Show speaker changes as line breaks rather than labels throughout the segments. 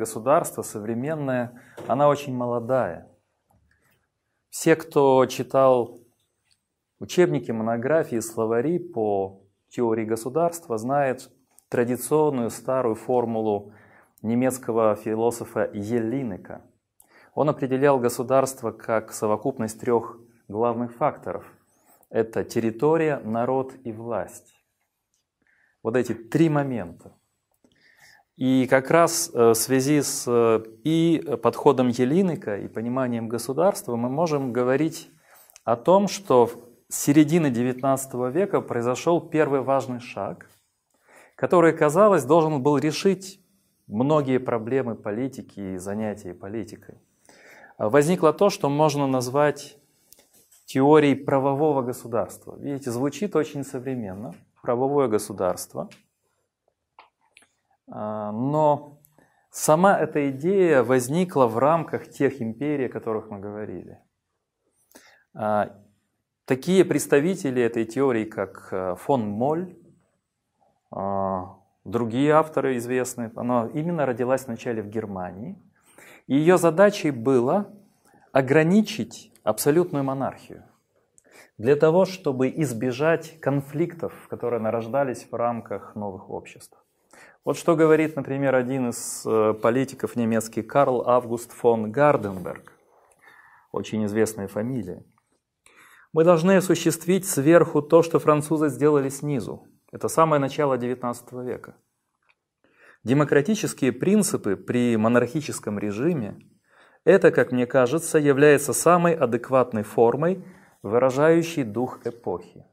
государство, современное, она очень молодая. Все, кто читал учебники, монографии, словари по теории государства, знают традиционную старую формулу немецкого философа Елинека. Он определял государство как совокупность трех главных факторов. Это территория, народ и власть. Вот эти три момента. И как раз э, в связи с э, и подходом Елиника, и пониманием государства мы можем говорить о том, что в середине XIX века произошел первый важный шаг, который, казалось, должен был решить многие проблемы политики и занятия политикой. А возникло то, что можно назвать теорией правового государства. Видите, звучит очень современно. Правовое государство – а, но сама эта идея возникла в рамках тех империй, о которых мы говорили. А, такие представители этой теории, как э, фон Моль, а, другие авторы известные, она именно родилась вначале в Германии. И ее задачей было ограничить абсолютную монархию для того, чтобы избежать конфликтов, которые нарождались в рамках новых обществ. Вот что говорит, например, один из э, политиков немецкий Карл Август фон Гарденберг, очень известная фамилия. Мы должны осуществить сверху то, что французы сделали снизу. Это самое начало XIX века. Демократические принципы при монархическом режиме – это, как мне кажется, является самой адекватной формой, выражающей дух эпохи.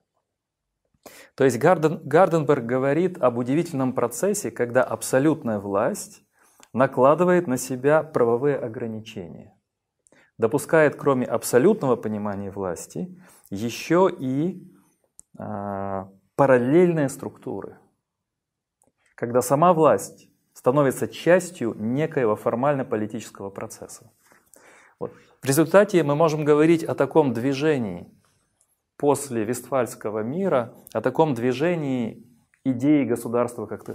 То есть Гарден, Гарденберг говорит об удивительном процессе, когда абсолютная власть накладывает на себя правовые ограничения. Допускает, кроме абсолютного понимания власти, еще и э, параллельные структуры. Когда сама власть становится частью некоего формально-политического процесса. Вот. В результате мы можем говорить о таком движении после Вестфальского мира о таком движении идеи государства как,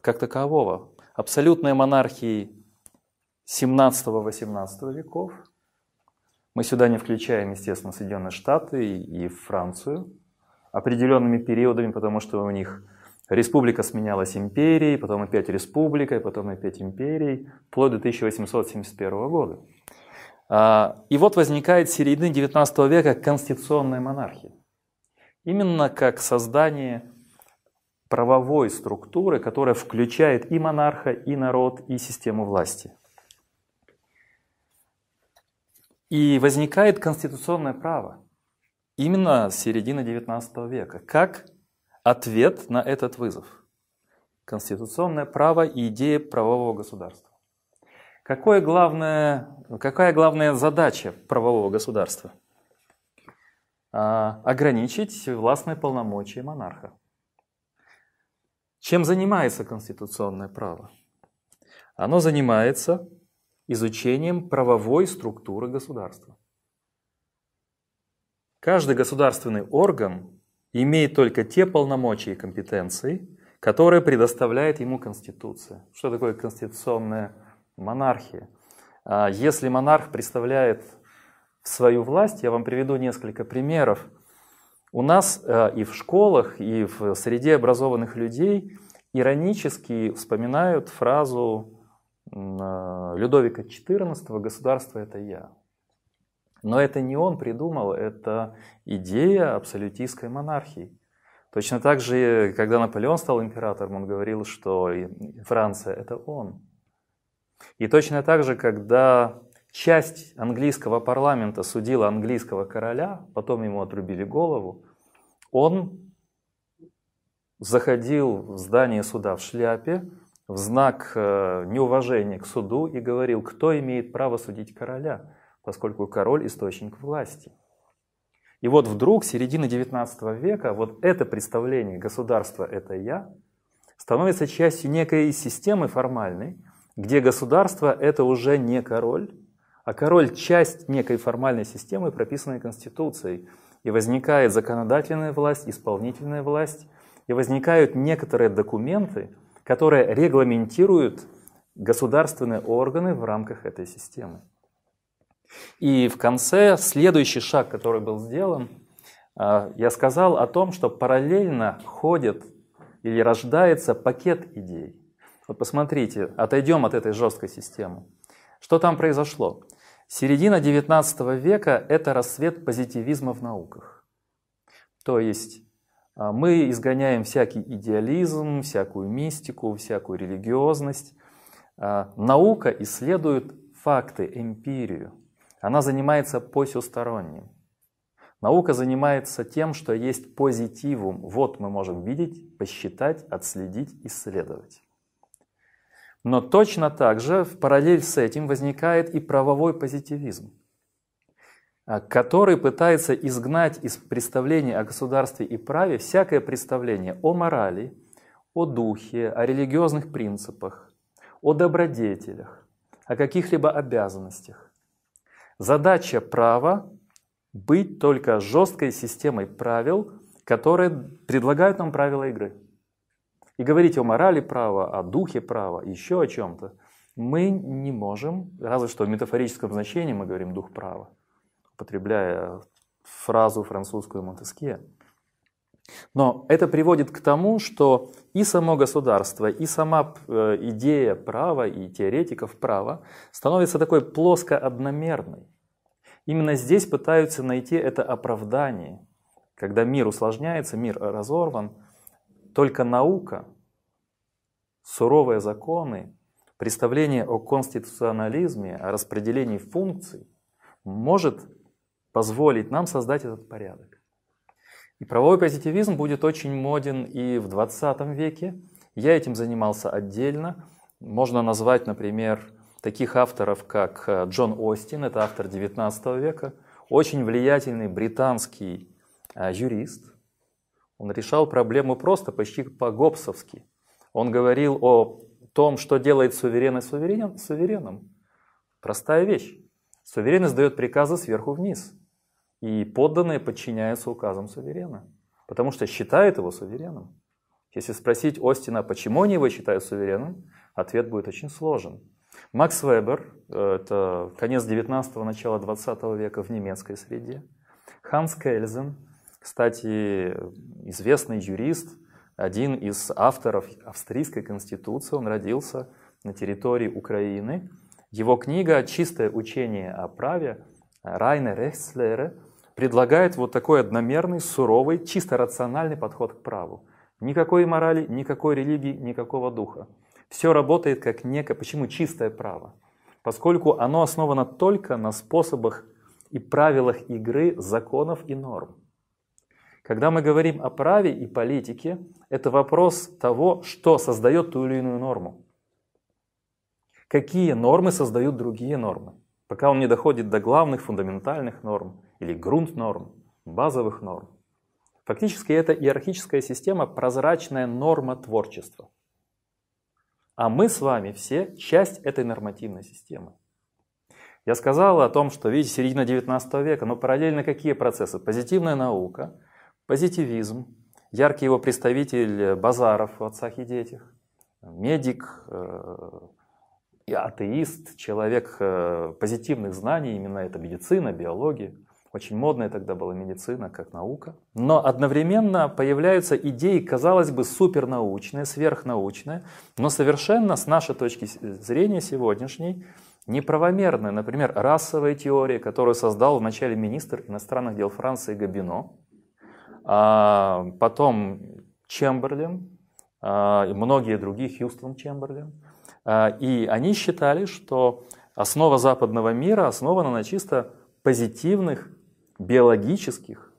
как такового, абсолютной монархии 17-18 веков. Мы сюда не включаем, естественно, Соединенные Штаты и Францию определенными периодами, потому что у них республика сменялась империей, потом опять республикой, потом опять империей, вплоть до 1871 года. А, и вот возникает середины XIX века конституционная монархия. Именно как создание правовой структуры, которая включает и монарха, и народ, и систему власти. И возникает конституционное право именно с середины XIX века, как ответ на этот вызов. Конституционное право и идея правового государства. Какое главное, какая главная задача правового государства? А, ограничить властные полномочия монарха. Чем занимается конституционное право? Оно занимается изучением правовой структуры государства. Каждый государственный орган имеет только те полномочия и компетенции, которые предоставляет ему Конституция. Что такое конституционное монархии. А если монарх представляет свою власть, я вам приведу несколько примеров. У нас э, и в школах, и в среде образованных людей иронически вспоминают фразу э, Людовика XIV «Государство – это я». Но это не он придумал, это идея абсолютистской монархии. Точно так же, когда Наполеон стал императором, он говорил, что Франция – это он. И точно так же, когда часть английского парламента судила английского короля, потом ему отрубили голову, он заходил в здание суда в шляпе, в знак э, неуважения к суду и говорил, кто имеет право судить короля, поскольку король – источник власти. И вот вдруг, середина XIX века, вот это представление «государство – это я» становится частью некой системы формальной, где государство – это уже не король, а король – часть некой формальной системы, прописанной Конституцией. И возникает законодательная власть, исполнительная власть, и возникают некоторые документы, которые регламентируют государственные органы в рамках этой системы. И в конце следующий шаг, который был сделан, а, я сказал о том, что параллельно ходит или рождается пакет идей. Вот посмотрите, отойдем от этой жесткой системы. Что там произошло? Середина XIX века – это рассвет позитивизма в науках. То есть а, мы изгоняем всякий идеализм, всякую мистику, всякую религиозность. А, наука исследует факты, эмпирию. Она занимается посюсторонним. Наука занимается тем, что есть позитивум. Вот мы можем видеть, посчитать, отследить, исследовать. Но точно так же в параллель с этим возникает и правовой позитивизм, а, который пытается изгнать из представления о государстве и праве всякое представление о морали, о духе, о религиозных принципах, о добродетелях, о каких-либо обязанностях. Задача права – быть только жесткой системой правил, которые предлагают нам правила игры – и говорить о морали права, о духе права, еще о чем-то, мы не можем, разве что в метафорическом значении мы говорим «дух права», употребляя фразу французскую Монтескье. Но это приводит к тому, что и само государство, и сама э, идея права, и теоретиков права становится такой плоско-одномерной. Именно здесь пытаются найти это оправдание. Когда мир усложняется, мир разорван – только наука, суровые законы, представление о конституционализме, о распределении функций может позволить нам создать этот порядок. И правовой позитивизм будет очень моден и в 20 веке. Я этим занимался отдельно. Можно назвать, например, таких авторов, как э, Джон Остин, это автор 19 века, очень влиятельный британский э, юрист, он решал проблему просто, почти по-гоббсовски. Он говорил о том, что делает суверен и суверен, сувереном. Простая вещь. Суверенность дает приказы сверху вниз. И подданные подчиняются указам суверена, потому что считают его сувереном. Если спросить Остина, почему они его считают сувереном, ответ будет очень сложен. Макс Вебер, э, это конец 19-го, начало 20 века в немецкой среде. Ханс Кельзен, кстати, известный юрист, один из авторов австрийской конституции, он родился на территории Украины. Его книга «Чистое учение о праве» Райна Рехслере предлагает вот такой одномерный, суровый, чисто рациональный подход к праву. Никакой морали, никакой религии, никакого духа. Все работает как некое, почему чистое право? Поскольку оно основано только на способах и правилах игры, законов и норм. Когда мы говорим о праве и политике, это вопрос того, что создает ту или иную норму. Какие нормы создают другие нормы? Пока он не доходит до главных фундаментальных норм или грунт норм, базовых норм. Фактически это иерархическая система, прозрачная норма творчества. А мы с вами все часть этой нормативной системы. Я сказал о том, что, видите, середина 19 века, но параллельно какие процессы? Позитивная наука – Позитивизм, яркий его представитель Базаров в «Отцах и детях», медик, э, и атеист, человек э, позитивных знаний, именно это медицина, биология. Очень модная тогда была медицина как наука. Но одновременно появляются идеи, казалось бы, супернаучные, сверхнаучные, но совершенно с нашей точки зрения сегодняшней неправомерные. Например, расовая теория, которую создал вначале министр иностранных дел Франции Габино, а, потом Чемберлин, а, многие другие, Хьюстон Чемберлин. А, и они считали, что основа западного мира основана на чисто позитивных биологических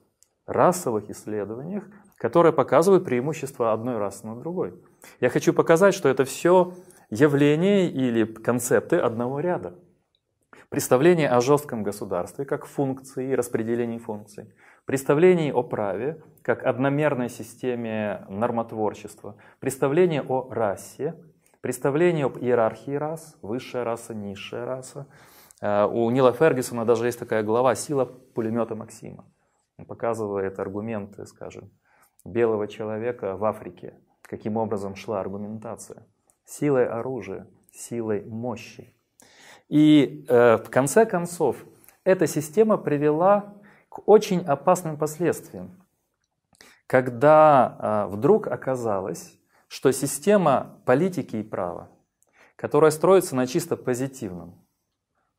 расовых исследованиях, которые показывают преимущества одной расы над другой. Я хочу показать, что это все явления или концепты одного ряда. Представление о жестком государстве как функции, распределении функций, представлений о праве как одномерной системе нормотворчества, представление о расе, представление об иерархии рас, высшая раса, низшая раса. Э, у Нила Фергюсона даже есть такая глава «Сила пулемета Максима». Он показывает аргументы, скажем, белого человека в Африке, каким образом шла аргументация. Силой оружия, силой мощи. И э, в конце концов, эта система привела к очень опасным последствиям. Когда а, вдруг оказалось, что система политики и права, которая строится на чисто позитивном,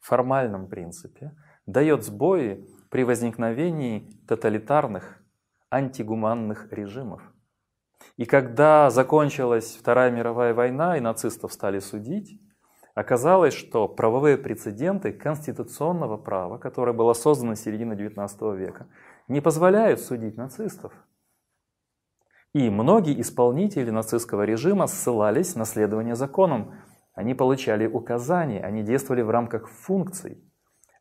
формальном принципе, дает сбои при возникновении тоталитарных антигуманных режимов. И когда закончилась Вторая мировая война и нацистов стали судить, Оказалось, что правовые прецеденты конституционного права, которое было создано с середины XIX века, не позволяют судить нацистов. И многие исполнители нацистского режима ссылались на следование законам. Они получали указания, они действовали в рамках функций.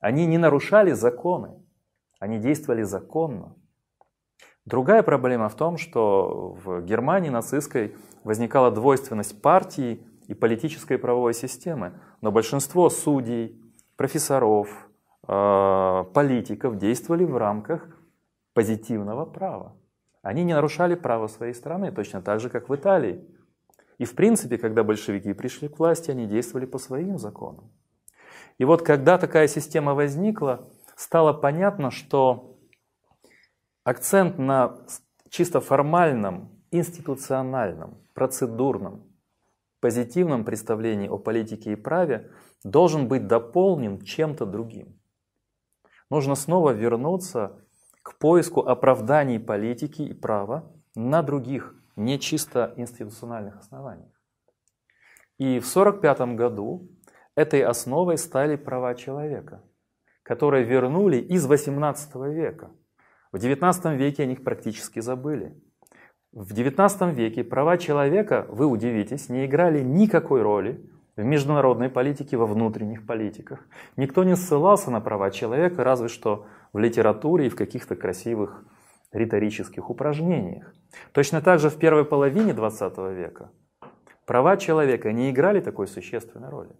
Они не нарушали законы, они действовали законно. Другая проблема в том, что в Германии нацистской возникала двойственность партии и политической и правовой системы, но большинство судей, профессоров, э, политиков действовали в рамках позитивного права. Они не нарушали право своей страны, точно так же, как в Италии. И в принципе, когда большевики пришли к власти, они действовали по своим законам. И вот когда такая система возникла, стало понятно, что акцент на чисто формальном, институциональном, процедурном позитивном представлении о политике и праве должен быть дополнен чем-то другим. Нужно снова вернуться к поиску оправданий политики и права на других, не чисто институциональных основаниях. И в 1945 году этой основой стали права человека, которые вернули из 18 века. В XIX веке о них практически забыли. В XIX веке права человека, вы удивитесь, не играли никакой роли в международной политике, во внутренних политиках. Никто не ссылался на права человека, разве что в литературе и в каких-то красивых риторических упражнениях. Точно так же в первой половине XX века права человека не играли такой существенной роли.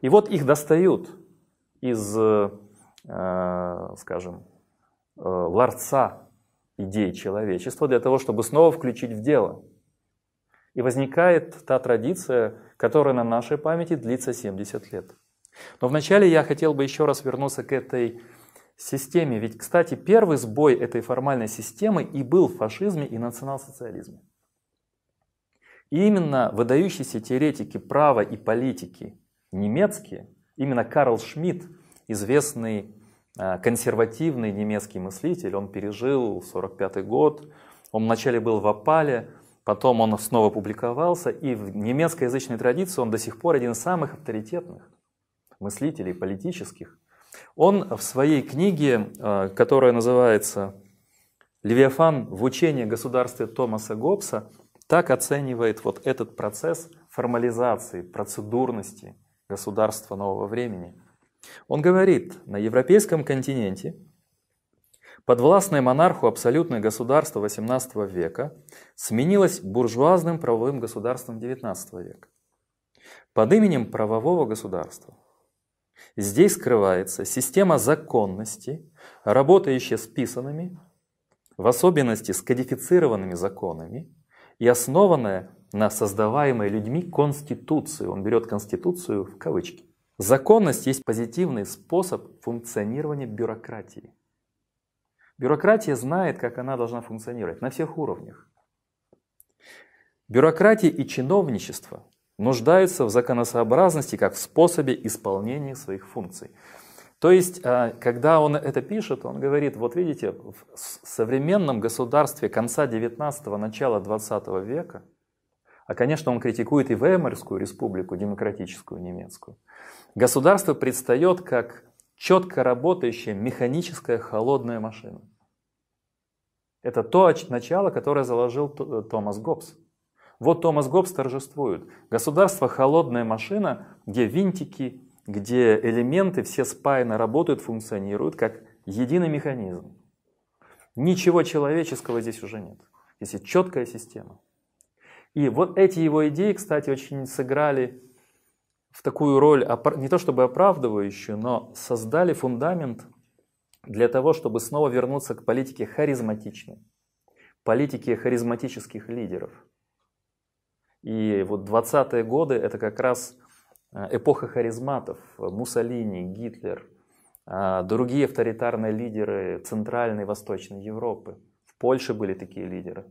И вот их достают из, э, скажем, э, ларца идей человечества для того, чтобы снова включить в дело. И возникает та традиция, которая на нашей памяти длится 70 лет. Но вначале я хотел бы еще раз вернуться к этой системе. Ведь, кстати, первый сбой этой формальной системы и был в фашизме и национал-социализме. И именно выдающиеся теоретики права и политики немецкие, именно Карл Шмидт, известный Э, консервативный немецкий мыслитель, он пережил 1945 год, он вначале был в опале, потом он снова публиковался, и в немецкоязычной традиции он до сих пор один из самых авторитетных мыслителей политических. Он в своей книге, э, которая называется «Левиафан в учении государстве Томаса Гоббса», так оценивает вот этот процесс формализации, процедурности государства нового времени – он говорит, на европейском континенте подвластное монарху абсолютное государство XVIII века сменилось буржуазным правовым государством XIX века под именем правового государства. Здесь скрывается система законности, работающая с писанными, в особенности с кодифицированными законами, и основанная на создаваемой людьми конституции. Он берет конституцию в кавычки. Законность есть позитивный способ функционирования бюрократии. Бюрократия знает, как она должна функционировать на всех уровнях. Бюрократия и чиновничество нуждаются в законосообразности как в способе исполнения своих функций. То есть, а, когда он это пишет, он говорит, вот видите, в современном государстве конца 19-го, начала 20 века, а, конечно, он критикует и Веймарскую республику, демократическую немецкую, Государство предстает как четко работающая механическая холодная машина. Это то начало, которое заложил э, Томас Гоббс. Вот Томас Гоббс торжествует. Государство – холодная машина, где винтики, где элементы все спаяно работают, функционируют, как единый механизм. Ничего человеческого здесь уже нет. Здесь есть четкая система. И вот эти его идеи, кстати, очень сыграли в такую роль, не то чтобы оправдывающую, но создали фундамент для того, чтобы снова вернуться к политике харизматичной, политике харизматических лидеров. И вот 20-е годы – это как раз э, эпоха харизматов. Муссолини, Гитлер, а, другие авторитарные лидеры Центральной и Восточной Европы. В Польше были такие лидеры.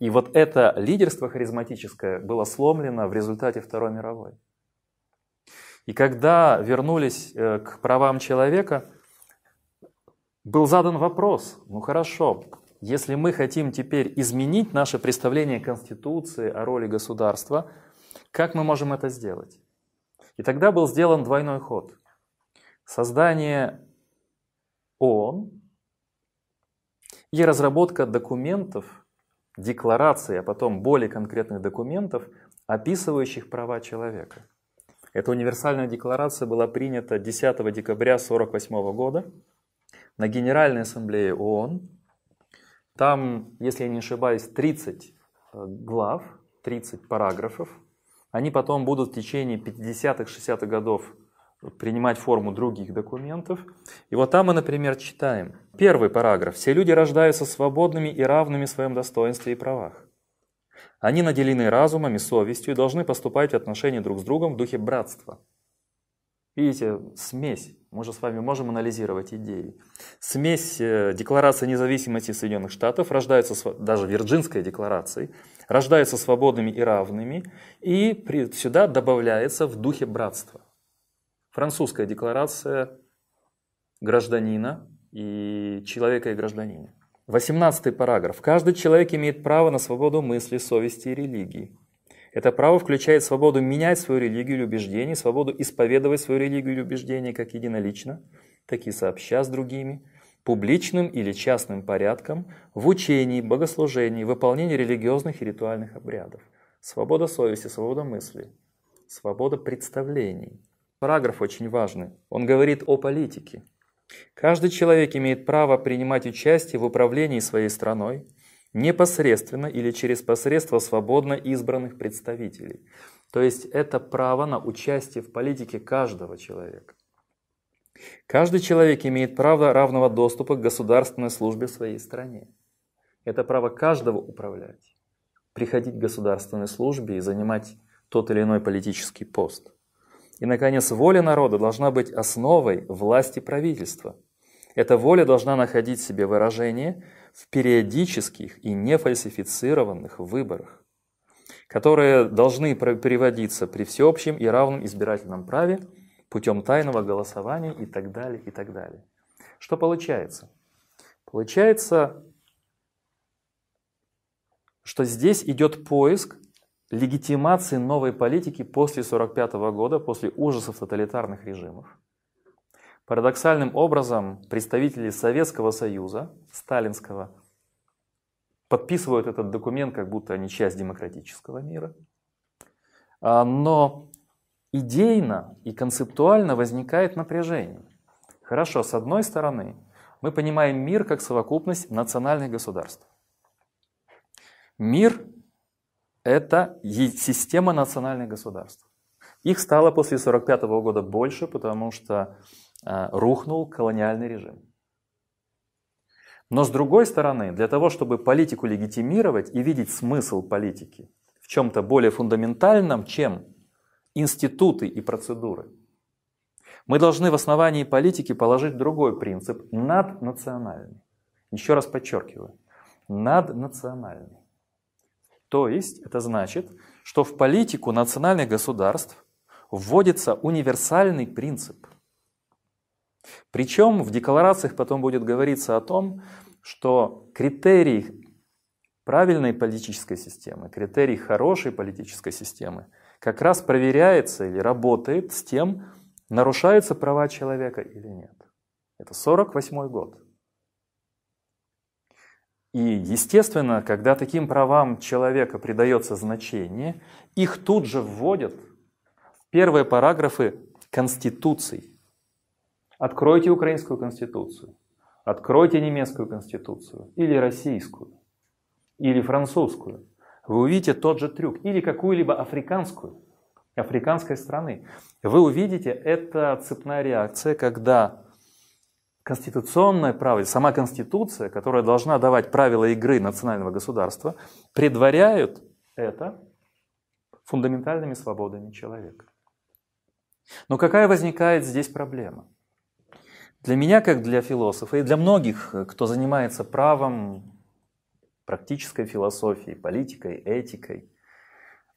И вот это лидерство харизматическое было сломлено в результате Второй мировой. И когда вернулись э, к правам человека, был задан вопрос, ну хорошо, если мы хотим теперь изменить наше представление Конституции о роли государства, как мы можем это сделать? И тогда был сделан двойной ход. Создание ООН и разработка документов, декларации, а потом более конкретных документов, описывающих права человека – эта универсальная декларация была принята 10 декабря 1948 года на Генеральной Ассамблее ООН. Там, если я не ошибаюсь, 30 э, глав, 30 параграфов. Они потом будут в течение 50-х, 60-х годов принимать форму других документов. И вот там мы, например, читаем. Первый параграф. Все люди рождаются свободными и равными в своем достоинстве и правах. Они наделены разумом и совестью и должны поступать в отношении друг с другом в духе братства. Видите, смесь. Мы же с вами можем анализировать идеи. Смесь э, Декларации независимости Соединенных Штатов рождается, даже Вирджинской декларации, рождается свободными и равными, и сюда добавляется в духе братства. Французская декларация гражданина и человека и гражданина. 18 параграф. Каждый человек имеет право на свободу мысли, совести и религии. Это право включает свободу менять свою религию или убеждение, свободу исповедовать свою религию или убеждение как единолично, так и сообща с другими, публичным или частным порядком, в учении, богослужении, выполнении религиозных и ритуальных обрядов. Свобода совести, свобода мысли, свобода представлений. Параграф очень важный. Он говорит о политике. Каждый человек имеет право принимать участие в управлении своей страной непосредственно или через посредство свободно избранных представителей. То есть это право на участие в политике каждого человека. Каждый человек имеет право равного доступа к государственной службе в своей стране. Это право каждого управлять, приходить к государственной службе и занимать тот или иной политический пост. И, наконец, воля народа должна быть основой власти правительства. Эта воля должна находить себе выражение в периодических и нефальсифицированных выборах, которые должны приводиться при всеобщем и равном избирательном праве путем тайного голосования и так далее, и так далее. Что получается? Получается, что здесь идет поиск легитимации новой политики после 1945 года, после ужасов тоталитарных режимов. Парадоксальным образом представители Советского Союза, сталинского, подписывают этот документ, как будто они часть демократического мира. А, но идейно и концептуально возникает напряжение. Хорошо, с одной стороны, мы понимаем мир как совокупность национальных государств. Мир это система национальных государств. Их стало после 1945 года больше, потому что э, рухнул колониальный режим. Но с другой стороны, для того, чтобы политику легитимировать и видеть смысл политики в чем-то более фундаментальном, чем институты и процедуры, мы должны в основании политики положить другой принцип – наднациональный. Еще раз подчеркиваю, наднациональный. То есть это значит, что в политику национальных государств вводится универсальный принцип. Причем в декларациях потом будет говориться о том, что критерий правильной политической системы, критерий хорошей политической системы как раз проверяется или работает с тем, нарушаются права человека или нет. Это 48 год. И, естественно, когда таким правам человека придается значение, их тут же вводят в первые параграфы конституций. Откройте украинскую конституцию, откройте немецкую конституцию, или российскую, или французскую. Вы увидите тот же трюк, или какую-либо африканскую, африканской страны. Вы увидите, это цепная реакция, когда конституционное право, сама конституция, которая должна давать правила игры национального государства, предваряют это фундаментальными свободами человека. Но какая возникает здесь проблема? Для меня, как для философа, и для многих, кто занимается правом, практической философией, политикой, этикой,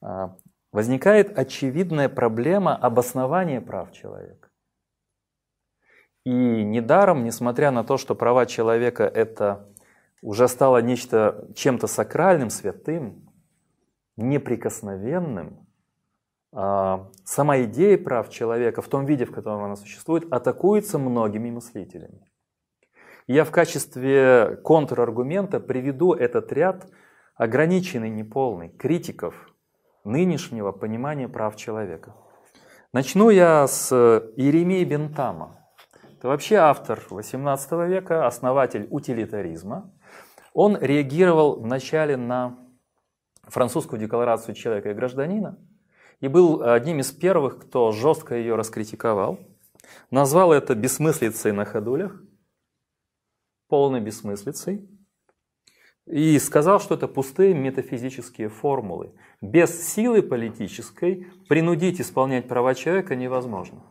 а, возникает очевидная проблема обоснования прав человека. И недаром, несмотря на то, что права человека это уже стало нечто чем-то сакральным, святым, неприкосновенным, а, сама идея прав человека в том виде, в котором она существует, атакуется многими мыслителями. Я в качестве контраргумента приведу этот ряд ограниченный, неполный, критиков нынешнего понимания прав человека. Начну я с Иеремии Бентама. Это вообще автор 18 века, основатель утилитаризма. Он реагировал вначале на французскую декларацию человека и гражданина и был одним из первых, кто жестко ее раскритиковал, назвал это бессмыслицей на ходулях, полной бессмыслицей, и сказал, что это пустые метафизические формулы. Без силы политической принудить исполнять права человека невозможно.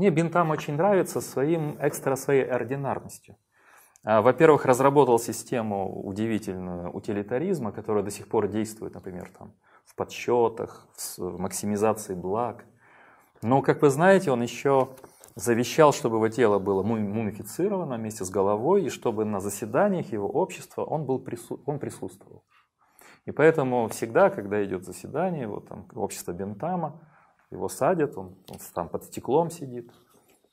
Мне Бинтам очень нравится своим экстра своей ординарностью. А, во-первых, разработал систему удивительную утилитаризма, которая до сих пор действует, например, там, в подсчетах, в максимизации благ. Но, как вы знаете, он еще завещал, чтобы его тело было мумифицировано вместе с головой, и чтобы на заседаниях его общества он, был прису... он присутствовал. И поэтому всегда, когда идет заседание вот там, общество Бентама, его садят, он, он там под стеклом сидит,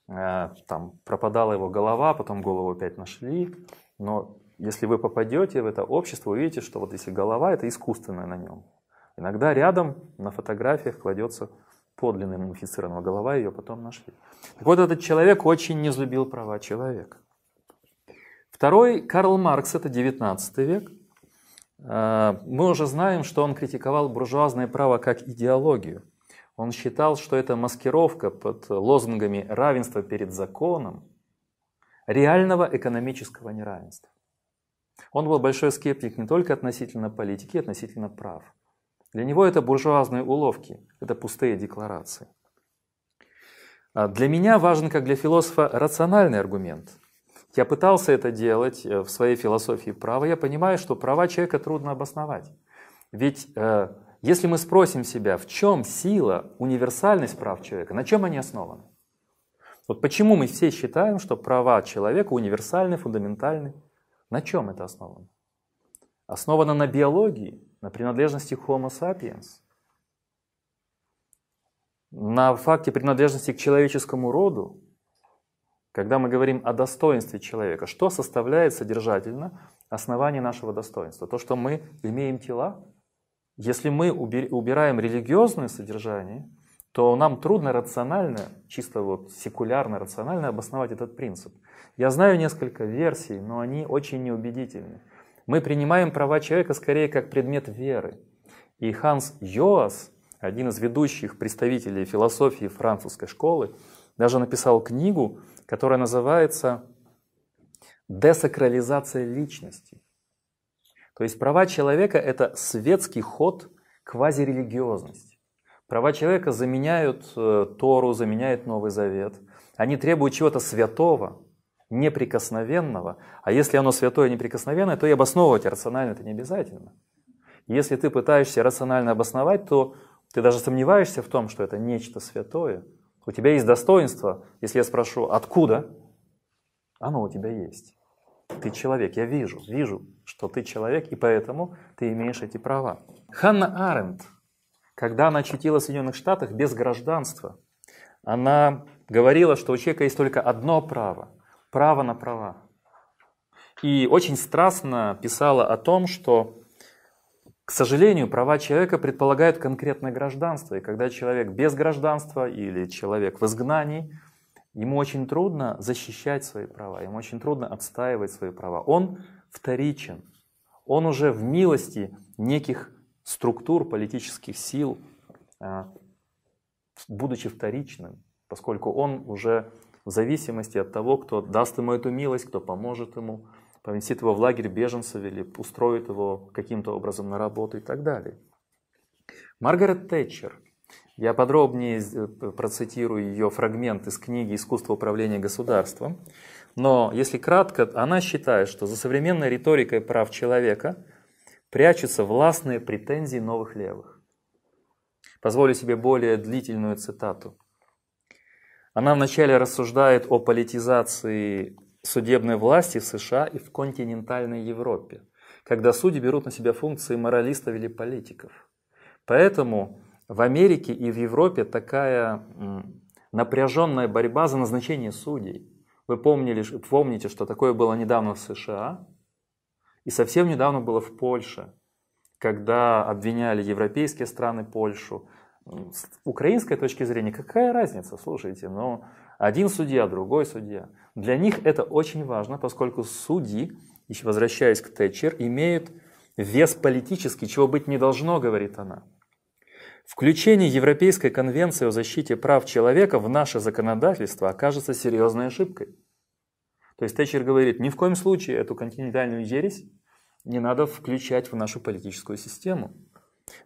э, там пропадала его голова, потом голову опять нашли, но если вы попадете в это общество, увидите, что вот если голова, это искусственная на нем. Иногда рядом на фотографиях кладется подлинная мумифицированная голова, ее потом нашли. Так вот, этот человек очень не любил права человека. Второй Карл Маркс, это 19 век. Э, мы уже знаем, что он критиковал буржуазное право как идеологию. Он считал, что это маскировка под лозунгами равенства перед законом, реального экономического неравенства. Он был большой скептик не только относительно политики, а относительно прав. Для него это буржуазные уловки, это пустые декларации. А для меня важен, как для философа, рациональный аргумент. Я пытался это делать э, в своей философии права. Я понимаю, что права человека трудно обосновать. Ведь э, если мы спросим себя, в чем сила, универсальность прав человека, на чем они основаны? Вот почему мы все считаем, что права человека универсальны, фундаментальны? На чем это основано? Основано на биологии, на принадлежности к Homo sapiens, на факте принадлежности к человеческому роду, когда мы говорим о достоинстве человека, что составляет содержательно основание нашего достоинства? То, что мы имеем тела, если мы убираем религиозное содержание, то нам трудно рационально, чисто вот секулярно рационально обосновать этот принцип. Я знаю несколько версий, но они очень неубедительны. Мы принимаем права человека скорее как предмет веры. И Ханс Йоас, один из ведущих представителей философии французской школы, даже написал книгу, которая называется «Десакрализация личности». То есть права человека – это светский ход квазирелигиозности. Права человека заменяют э, Тору, заменяют Новый Завет. Они требуют чего-то святого, неприкосновенного. А если оно святое и неприкосновенное, то и обосновывать рационально это не обязательно. Если ты пытаешься рационально обосновать, то ты даже сомневаешься в том, что это нечто святое. У тебя есть достоинство. Если я спрошу, откуда? Оно у тебя есть. Ты человек, я вижу, вижу, что ты человек, и поэтому ты имеешь эти права. Ханна Аренд, когда она чтила в Соединенных Штатах без гражданства, она говорила, что у человека есть только одно право – право на права. И очень страстно писала о том, что, к сожалению, права человека предполагают конкретное гражданство. И когда человек без гражданства или человек в изгнании – Ему очень трудно защищать свои права, ему очень трудно отстаивать свои права. Он вторичен, он уже в милости неких структур, политических сил, а, будучи вторичным, поскольку он уже в зависимости от того, кто даст ему эту милость, кто поможет ему, поместит его в лагерь беженцев или устроит его каким-то образом на работу и так далее. Маргарет Тэтчер я подробнее э, процитирую ее фрагмент из книги «Искусство управления государством». Но если кратко, она считает, что за современной риторикой прав человека прячутся властные претензии новых левых. Позволю себе более длительную цитату. Она вначале рассуждает о политизации судебной власти в США и в континентальной Европе, когда судьи берут на себя функции моралистов или политиков. Поэтому в Америке и в Европе такая напряженная борьба за назначение судей. Вы помнили, помните, что такое было недавно в США и совсем недавно было в Польше, когда обвиняли европейские страны Польшу. С украинской точки зрения, какая разница, слушайте, но ну, один судья, другой судья. Для них это очень важно, поскольку судьи, еще возвращаясь к Тэтчер, имеют вес политический, чего быть не должно, говорит она. Включение Европейской конвенции о защите прав человека в наше законодательство окажется серьезной ошибкой. То есть Тэтчер говорит, ни в коем случае эту континентальную ересь не надо включать в нашу политическую систему.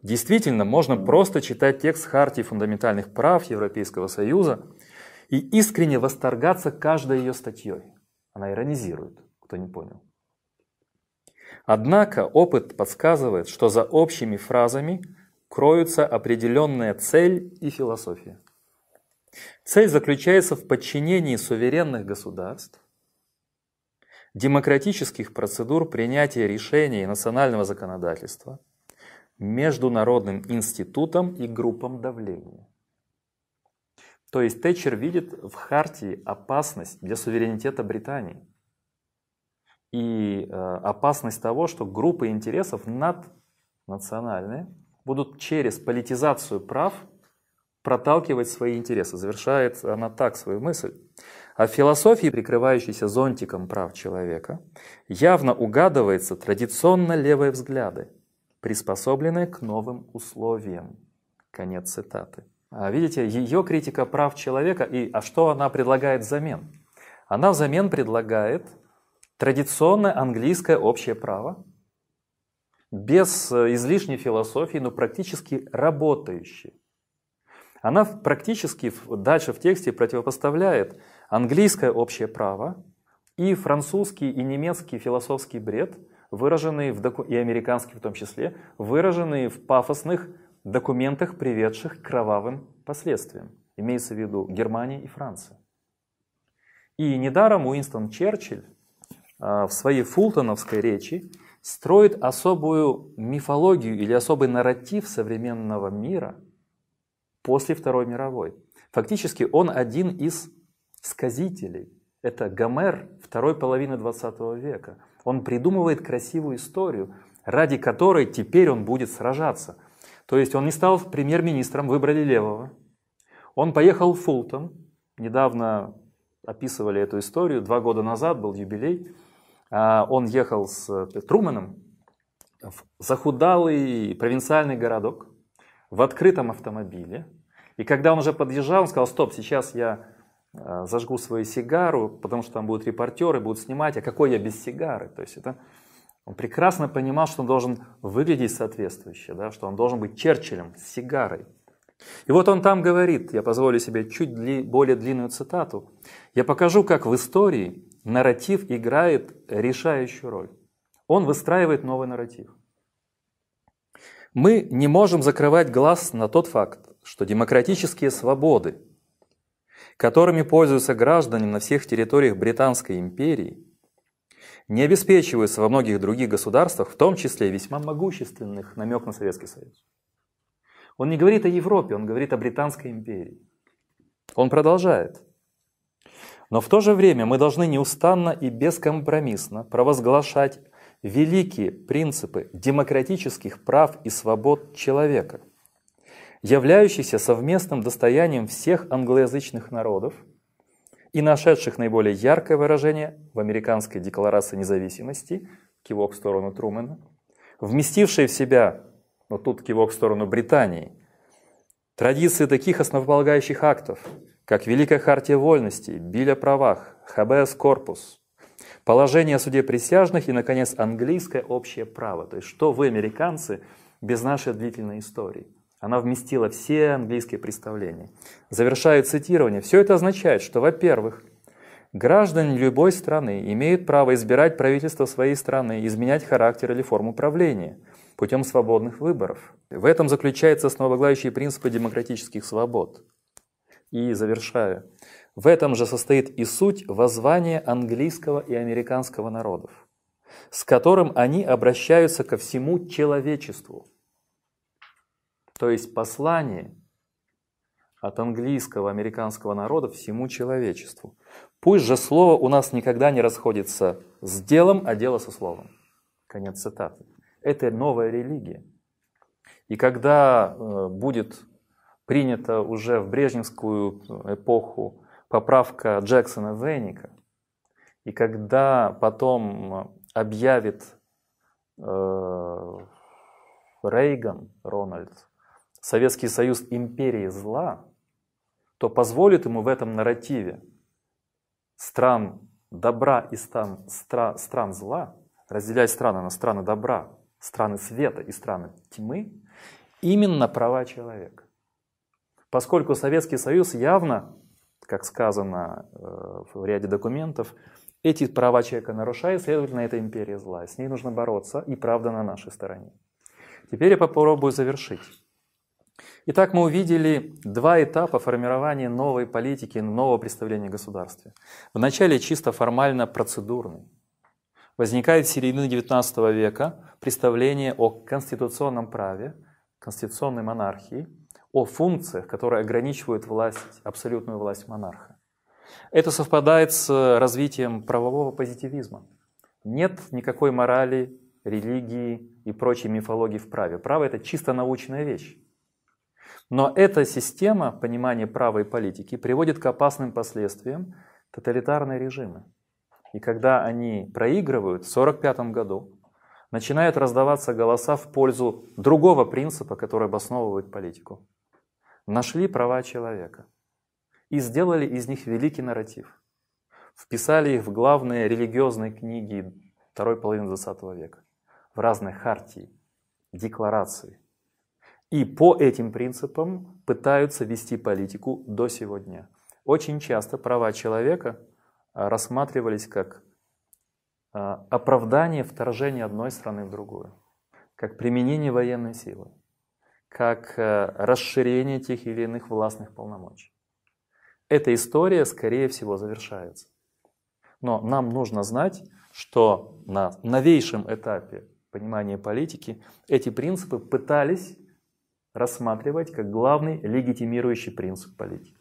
Действительно, можно просто читать текст Хартии фундаментальных прав Европейского Союза и искренне восторгаться каждой ее статьей. Она иронизирует, кто не понял. Однако опыт подсказывает, что за общими фразами – кроются определенная цель и философия. Цель заключается в подчинении суверенных государств, демократических процедур принятия решений национального законодательства, международным институтам и группам давления. То есть Тэтчер видит в Хартии опасность для суверенитета Британии и э, опасность того, что группы интересов наднациональные будут через политизацию прав проталкивать свои интересы. Завершает она так свою мысль. А в философии, прикрывающейся зонтиком прав человека, явно угадывается традиционно левые взгляды, приспособленные к новым условиям. Конец цитаты. А, видите, ее критика прав человека, и а что она предлагает взамен? Она взамен предлагает традиционное английское общее право, без э, излишней философии, но практически работающий. Она практически дальше в тексте противопоставляет английское общее право и французский и немецкий философский бред, выраженный в доку... и американский в том числе, выраженный в пафосных документах, приведших к кровавым последствиям. Имеется в виду Германия и Франция. И недаром Уинстон Черчилль э, в своей фултоновской речи строит особую мифологию или особый нарратив современного мира после Второй мировой. Фактически он один из сказителей. Это Гомер второй половины 20 века. Он придумывает красивую историю, ради которой теперь он будет сражаться. То есть он не стал премьер-министром, выбрали левого. Он поехал в Фултон. Недавно описывали эту историю. Два года назад был юбилей а, он ехал с э, Труманом в захудалый провинциальный городок в открытом автомобиле. И когда он уже подъезжал, он сказал, стоп, сейчас я э, зажгу свою сигару, потому что там будут репортеры, будут снимать, а какой я без сигары? То есть это он прекрасно понимал, что он должен выглядеть соответствующе, да, что он должен быть Черчиллем с сигарой. И вот он там говорит, я позволю себе чуть более длинную цитату, «Я покажу, как в истории нарратив играет решающую роль. Он выстраивает новый нарратив. Мы не можем закрывать глаз на тот факт, что демократические свободы, которыми пользуются граждане на всех территориях Британской империи, не обеспечиваются во многих других государствах, в том числе весьма могущественных, намек на Советский Союз. Он не говорит о Европе, он говорит о Британской империи. Он продолжает. Но в то же время мы должны неустанно и бескомпромиссно провозглашать великие принципы демократических прав и свобод человека, являющиеся совместным достоянием всех англоязычных народов и нашедших наиболее яркое выражение в Американской декларации независимости, кивок в сторону Трумэна, вместившие в себя, но тут кивок в сторону Британии, традиции таких основополагающих актов – как Великая Хартия Вольности, Биль правах, Хабеас Корпус, положение о суде присяжных и, наконец, английское общее право. То есть, что вы, американцы, без нашей длительной истории. Она вместила все английские представления. Завершаю цитирование. Все это означает, что, во-первых, граждане любой страны имеют право избирать правительство своей страны, изменять характер или форму правления путем свободных выборов. В этом заключается основополагающие принципы демократических свобод. И завершаю. В этом же состоит и суть воззвания английского и американского народов, с которым они обращаются ко всему человечеству. То есть послание от английского, американского народа всему человечеству. Пусть же слово у нас никогда не расходится с делом, а дело со словом. Конец цитаты. Это новая религия. И когда э, будет принята уже в брежневскую эпоху поправка Джексона Веника. И когда потом объявит э, Рейган Рональд Советский Союз империи зла, то позволит ему в этом нарративе стран добра и стран, стра, стран зла, разделять страны на страны добра, страны света и страны тьмы, именно права человека поскольку Советский Союз явно, как сказано э, в ряде документов, эти права человека нарушает, следовательно, эта империя зла. С ней нужно бороться, и правда на нашей стороне. Теперь я попробую завершить. Итак, мы увидели два этапа формирования новой политики, нового представления государства. Вначале чисто формально процедурный. Возникает с середины XIX века представление о конституционном праве, конституционной монархии – о функциях, которые ограничивают власть, абсолютную власть монарха. Это совпадает с э, развитием правового позитивизма. Нет никакой морали, религии и прочей мифологии в праве. Право – это чисто научная вещь. Но эта система понимания права и политики приводит к опасным последствиям тоталитарные режимы. И когда они проигрывают, в 1945 году начинают раздаваться голоса в пользу другого принципа, который обосновывает политику нашли права человека и сделали из них великий нарратив. Вписали их в главные религиозные книги второй половины XX века, в разные хартии, декларации. И по этим принципам пытаются вести политику до сегодня. Очень часто права человека а, рассматривались как а, оправдание вторжения одной страны в другую, как применение военной силы как э, расширение тех или иных властных полномочий. Эта история, скорее всего, завершается. Но нам нужно знать, что на новейшем этапе понимания политики эти принципы пытались рассматривать как главный легитимирующий принцип политики.